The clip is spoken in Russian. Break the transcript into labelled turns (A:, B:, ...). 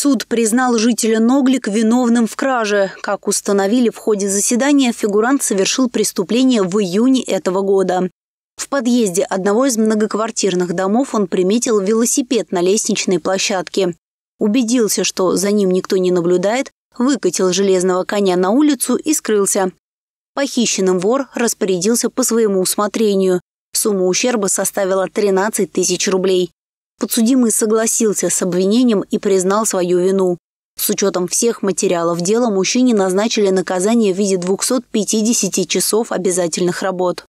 A: Суд признал жителя Ноглик виновным в краже. Как установили в ходе заседания, фигурант совершил преступление в июне этого года. В подъезде одного из многоквартирных домов он приметил велосипед на лестничной площадке. Убедился, что за ним никто не наблюдает, выкатил железного коня на улицу и скрылся. Похищенным вор распорядился по своему усмотрению. Сумма ущерба составила 13 тысяч рублей. Подсудимый согласился с обвинением и признал свою вину. С учетом всех материалов дела мужчине назначили наказание в виде 250 часов обязательных работ.